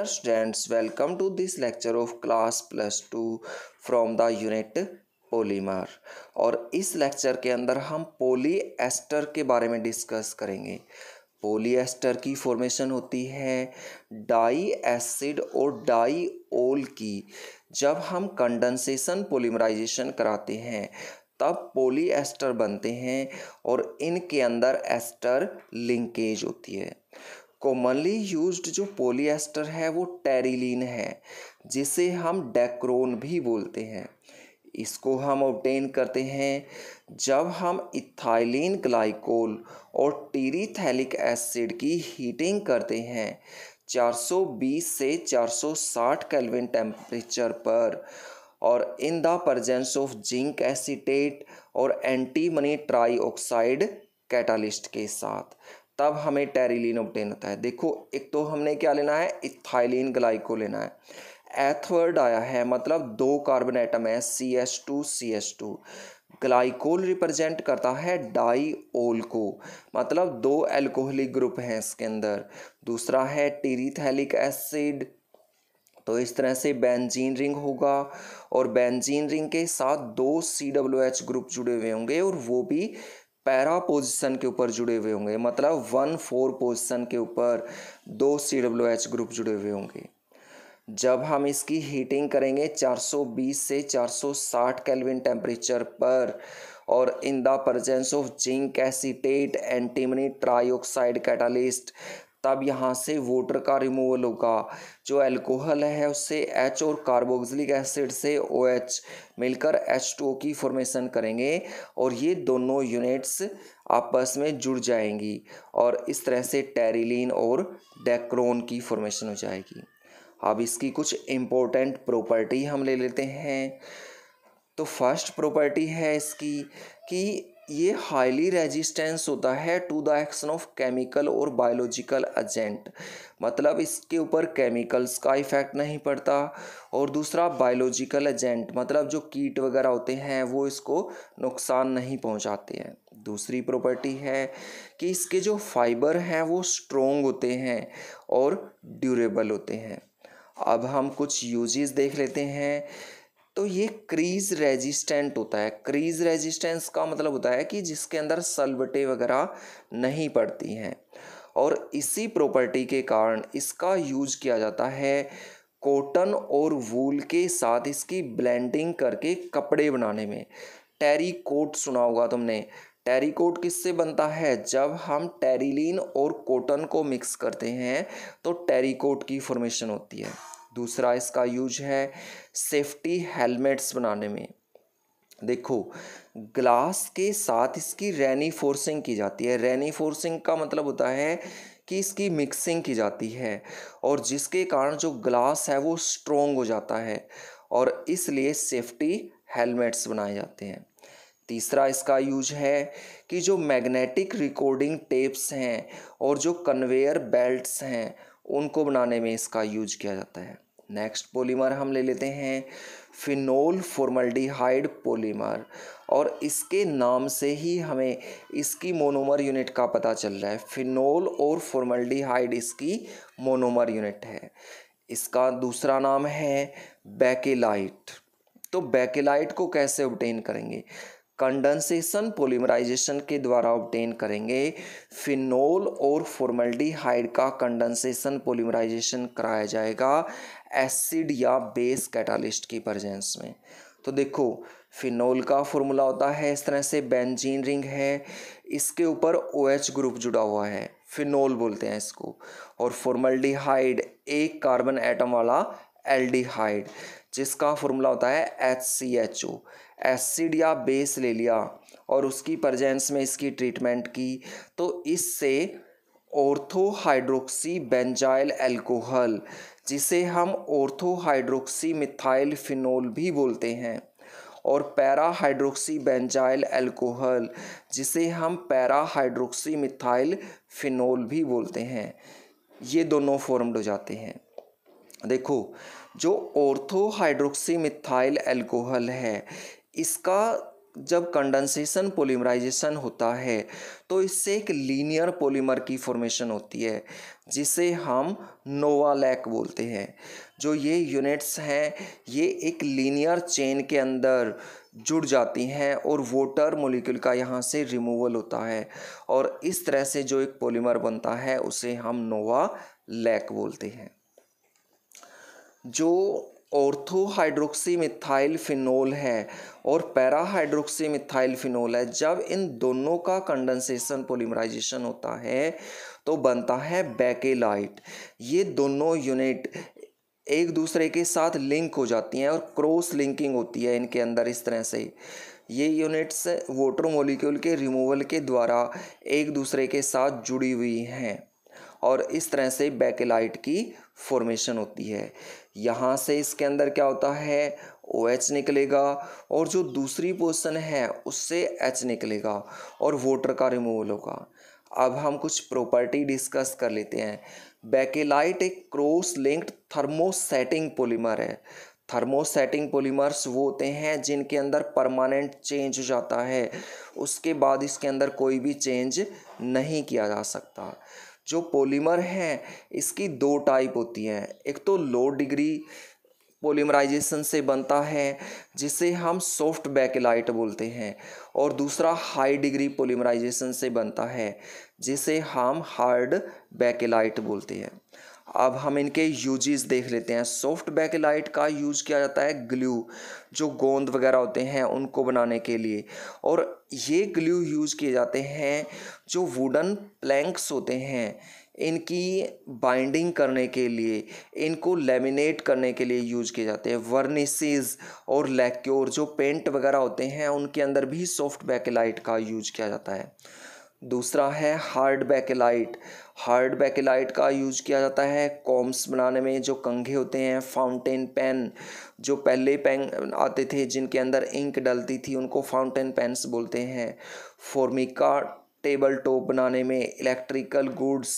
dear students welcome to this lecture of class plus two from the unit polymer और इस lecture के अंदर हम पोली एस्टर के बारे में डिस्कस करेंगे पोली एस्टर की फॉर्मेशन होती है डाई एसिड और डाई ओल की जब हम कंडेंसेशन पोलीमराइजेशन कराते हैं तब पोली एस्टर बनते हैं और इनके अंदर एस्टर लिंकेज होती है कॉमनली यूज्ड जो पॉलिएस्टर है वो टेरिलीन है जिसे हम डेक्रोन भी बोलते हैं इसको हम ऑब्टेन करते हैं जब हम इथाइलिन ग्लाइकोल और टीरीथैलिक एसिड की हीटिंग करते हैं 420 से 460 केल्विन टेम्परेचर पर और in the presence of zinc acetate और एंटीमनी ट्राई ऑक्साइड कैटालिस्ट के साथ तब हमें टेरिलीन ऑप्टेन होता है देखो एक तो हमने क्या लेना है इथाइलिन ग्लाइको लेना है एथवर्ड आया है मतलब दो कार्बन आइटम है C S two C S two glycol represent करता है डाईओल को मतलब दो एल्कोहलिक ग्रुप हैं इसके अंदर दूसरा है टीरीथैलिक एसिड तो इस तरह से बेंजीन रिंग होगा और बेंजीन रिंग के साथ दो सी डब्ल्यू एच ग्रुप जुड़े हुए होंगे और वो भी पैरा पोजिशन के ऊपर जुड़े हुए होंगे मतलब वन फोर पोजिशन के ऊपर दो सी डब्ल्यू एच ग्रुप जुड़े हुए होंगे जब हम इसकी हीटिंग करेंगे 420 से 460 केल्विन टेम्परेचर पर और in the presence of zinc acetate antimony trioxide catalyst तब यहाँ से वोटर का रिमूवल होगा जो एल्कोहल है उससे एच और कार्बोक्सिलिक एसिड से ओ एच मिलकर एच टू ओ की फॉर्मेशन करेंगे और ये दोनों यूनिट्स आपस में जुड़ जाएंगी और इस तरह से टेरिलीन और डेक्रोन की फॉर्मेशन हो जाएगी अब इसकी कुछ इम्पोर्टेंट प्रॉपर्टी हम ले लेते हैं तो फर्स्ट प्रॉपर्टी है इसकी कि ये हाईली रेजिस्टेंस होता है to the action of chemical और बायोलॉजिकल एजेंट मतलब इसके ऊपर केमिकल्स का इफेक्ट नहीं पड़ता और दूसरा बायोलॉजिकल एजेंट मतलब जो कीट वगैरह होते हैं वो इसको नुकसान नहीं पहुंचाते हैं दूसरी प्रॉपर्टी है कि इसके जो फाइबर हैं वो स्ट्रोंग होते हैं और ड्यूरेबल होते हैं अब हम कुछ यूजेस देख लेते हैं तो ये क्रीज रेजिस्टेंट होता है क्रीज रेजिस्टेंस का मतलब होता है कि जिसके अंदर सलवटे वगैरह नहीं पड़ती हैं और इसी प्रॉपर्टी के कारण इसका यूज किया जाता है कॉटन और वूल के साथ इसकी ब्लेंडिंग करके कपड़े बनाने में टेरी कोट सुना होगा तुमने टेरी कोट किससे बनता है जब हम टेरिलीन और कॉटन को मिक्स करते हैं तो टेरी कोट की फॉर्मेशन होती है दूसरा इसका यूज है सेफ्टी हेलमेट्स बनाने में देखो ग्लास के साथ इसकी रैनी फोर्सिंग की जाती है रैनी फोर्सिंग का मतलब होता है कि इसकी मिक्सिंग की जाती है और जिसके कारण जो ग्लास है वो स्ट्रोंग हो जाता है और इसलिए सेफ्टी हेलमेट्स बनाए जाते हैं तीसरा इसका यूज है कि जो मैग्नेटिक रिकॉर्डिंग टेप्स हैं और जो कन्वेयर बेल्ट्स हैं उनको बनाने में इसका यूज किया जाता है नेक्स्ट पॉलीमर हम ले लेते हैं फिनोल फॉर्मल्डिहाइड पॉलीमर और इसके नाम से ही हमें इसकी मोनोमर यूनिट का पता चल रहा है फिनोल और फॉर्मल्डिहाइड इसकी मोनोमर यूनिट है इसका दूसरा नाम है बैकेलाइट तो बैकेलाइट को कैसे ऑब्टेन करेंगे कंडेंसेशन पोलीमराइजेशन के द्वारा ऑब्टेन करेंगे फिनोल और फॉर्मल्डिहाइड का कंडेंसेशन पोलीमराइजेशन कराया जाएगा एसिड या बेस कैटालिस्ट की प्रजेंस में तो देखो फिनोल का फॉर्मूला होता है इस तरह से बेंजीन रिंग है इसके ऊपर ओ एच ग्रुप जुड़ा हुआ है फिनोल बोलते हैं इसको और फॉर्मल्डिहाइड एक कार्बन एटम वाला एल्डिहाइड जिसका फॉर्मूला होता है H C H O acid या बेस ले लिया और उसकी प्रजेंस में इसकी ट्रीटमेंट की तो इससे ऑर्थोहाइड्रोक्सी बेंजाइल एल्कोहल जिसे हम ऑर्थोहाइड्रोक्सी मिथाइल फिनोल भी बोलते हैं और पैराहाइड्रोक्सी बेंजाइल एल्कोहल जिसे हम पैराहाइड्रोक्सी मिथाइल फिनोल भी बोलते हैं ये दोनों फॉर्म्ड हो जाते हैं देखो जो ऑर्थोहाइड्रोक्सी मिथाइल एल्कोहल है इसका जब कंडेंसेशन पोलीमराइजेशन होता है तो इससे एक लीनियर पोलीमर की फॉर्मेशन होती है जिसे हम नोवालैक बोलते हैं जो ये यूनिट्स हैं ये एक लीनियर चेन के अंदर जुड़ जाती हैं और वोटर मोलिक्यूल का यहाँ से रिमूवल होता है और इस तरह से जो एक पोलीमर बनता है उसे हम नोवा लैक बोलते हैं जो ऑर्थोहाइड्रोक्सी मिथाइल फिनोल है और पैराहाइड्रोक्सी मिथाइल फिनोल है जब इन दोनों का कंडेंसेशन पोलिमराइजेशन होता है तो बनता है बैकेलाइट ये दोनों यूनिट एक दूसरे के साथ लिंक हो जाती हैं और क्रॉस लिंकिंग होती है इनके अंदर इस तरह से ये यूनिट्स वोटर मोलिक्यूल के रिमूवल के द्वारा एक दूसरे के साथ जुड़ी हुई हैं और इस तरह से बैकेलाइट की फॉर्मेशन होती है यहाँ से इसके अंदर क्या होता है ओ एच निकलेगा और जो दूसरी पोजिशन है उससे एच निकलेगा और वोटर का रिमूवल होगा अब हम कुछ प्रॉपर्टी डिस्कस कर लेते हैं बैकेलाइट एक क्रॉस लिंक्ड थर्मोसेटिंग पॉलीमर है थर्मोसेटिंग पॉलीमर्स वो होते हैं जिनके अंदर परमानेंट चेंज हो जाता है उसके बाद इसके अंदर कोई भी चेंज नहीं किया जा सकता जो पॉलीमर हैं इसकी दो टाइप होती हैं एक तो लो डिग्री पॉलीमराइजेशन से बनता है जिसे हम सॉफ्ट बैकलाइट बोलते हैं और दूसरा हाई डिग्री पोलीमराइजेशन से बनता है जिसे हम हार्ड बैकलाइट बोलते हैं अब हम इनके यूजेस देख लेते हैं सॉफ्ट बैकलाइट का यूज़ किया जाता है ग्लू जो गोंद वगैरह होते हैं उनको बनाने के लिए और ये ग्लू यूज़ किए जाते हैं जो वुडन प्लैंक्स होते हैं इनकी बाइंडिंग करने के लिए इनको लेमिनेट करने के लिए यूज किए जाते हैं वर्निसेस और लैक्योर जो पेंट वगैरह होते हैं उनके अंदर भी सॉफ्ट बैकेलाइट का यूज किया जाता है दूसरा है हार्ड बैकेलाइट हार्ड बैकेलाइट का यूज किया जाता है कॉम्स बनाने में जो कंघे होते हैं फाउंटेन पेन जो पहले पेन आते थे जिनके अंदर इंक डलती थी उनको फाउंटेन पेन्स बोलते हैं फॉर्मिका टेबल टॉप बनाने में इलेक्ट्रिकल गुड्स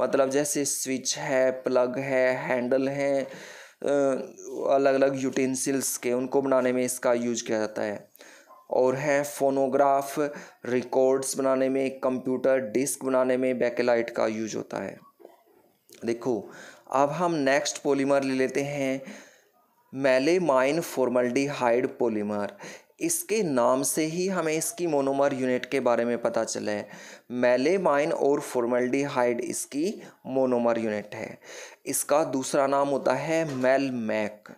मतलब जैसे स्विच है प्लग है हैंडल हैं अलग अलग यूटेंसिल्स के उनको बनाने में इसका यूज किया जाता है और हैं फोनोग्राफ रिकॉर्ड्स बनाने में कंप्यूटर डिस्क बनाने में बैकेलाइट का यूज होता है देखो अब हम नेक्स्ट पॉलीमर ले लेते हैं मेलेमाइन फॉर्मल्डिहाइड पॉलीमर इसके नाम से ही हमें इसकी मोनोमर यूनिट के बारे में पता चला है मेलेमाइन और फॉर्मल्डिहाइड इसकी मोनोमर यूनिट है इसका दूसरा नाम होता है मेलमैक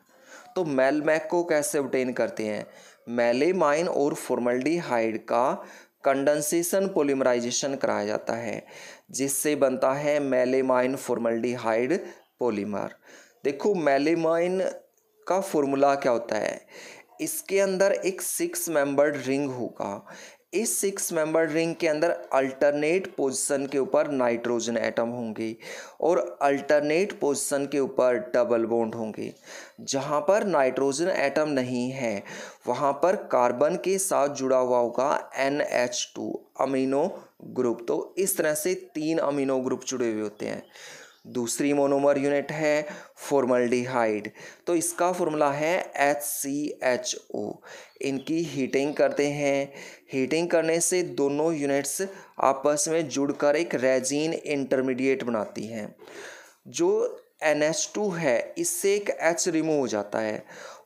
तो मेलमैक को कैसे ऑब्टेन करते हैं मेलेमाइन और फॉर्मल्डिहाइड का कंडेंसेशन पोलीमराइजेशन कराया जाता है जिससे बनता है मेलेमाइन फॉर्मल्डिहाइड पोलीमर देखो मेलेमाइन का फॉर्मूला क्या होता है इसके अंदर एक सिक्स मेंबर्ड रिंग होगा इस सिक्स मेंबर रिंग के अंदर अल्टरनेट पोजीशन के ऊपर नाइट्रोजन एटम होंगे और अल्टरनेट पोजीशन के ऊपर डबल बॉन्ड होंगे जहाँ पर नाइट्रोजन एटम नहीं है वहाँ पर कार्बन के साथ जुड़ा हुआ होगा N H two amino group तो इस तरह से तीन अमीनो ग्रुप जुड़े हुए होते हैं दूसरी मोनोमर यूनिट है फॉर्मल्डिहाइड तो इसका फॉर्मूला है एच सी एच ओ इनकी हीटिंग करते हैं हीटिंग करने से दोनों यूनिट्स आपस में जुड़कर एक रेजिन इंटरमीडिएट बनाती हैं जो एन एच टू है इससे एक एच रिमूव हो जाता है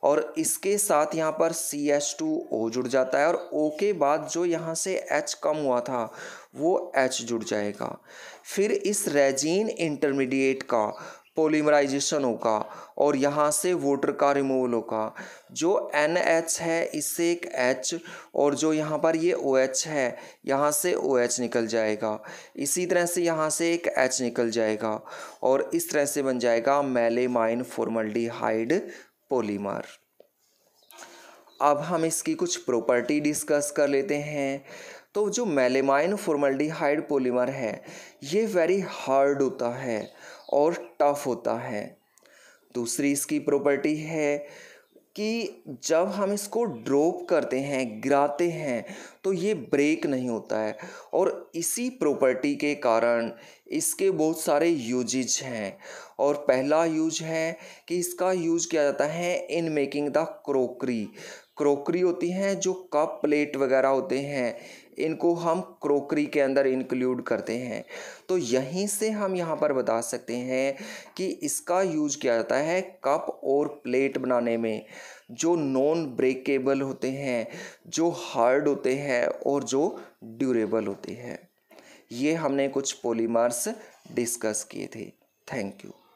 और इसके साथ यहाँ पर सी एच टू ओ जुड़ जाता है और ओ के बाद जो यहाँ से एच कम हुआ था वो एच जुड़ जाएगा फिर इस रेजिन इंटरमीडिएट का पोलीमराइजेशन होगा और यहाँ से वोटर का रिमूवल होगा जो एन एच है इससे एक एच और जो यहाँ पर ये ओ OH है यहाँ से ओ OH निकल जाएगा इसी तरह से यहाँ से एक एच निकल जाएगा और इस तरह से बन जाएगा मेलेमाइन फॉर्मल्डिहाइड पोलीमर अब हम इसकी कुछ प्रॉपर्टी डिस्कस कर लेते हैं तो जो मेलेमाइन फॉर्मल्डिहाइड पोलीमर है ये वेरी हार्ड होता है और टफ होता है दूसरी इसकी प्रॉपर्टी है कि जब हम इसको ड्रॉप करते हैं गिराते हैं तो ये ब्रेक नहीं होता है और इसी प्रॉपर्टी के कारण इसके बहुत सारे यूजेज हैं और पहला यूज है कि इसका यूज किया जाता है in making the crockery crockery होती हैं जो कप प्लेट वगैरह होते हैं इनको हम क्रोकरी के अंदर इंक्लूड करते हैं तो यहीं से हम यहाँ पर बता सकते हैं कि इसका यूज किया जाता है कप और प्लेट बनाने में जो नॉन ब्रेकेबल होते हैं जो हार्ड होते हैं और जो ड्यूरेबल होते हैं ये हमने कुछ पॉलीमर्स डिस्कस किए थे थैंक यू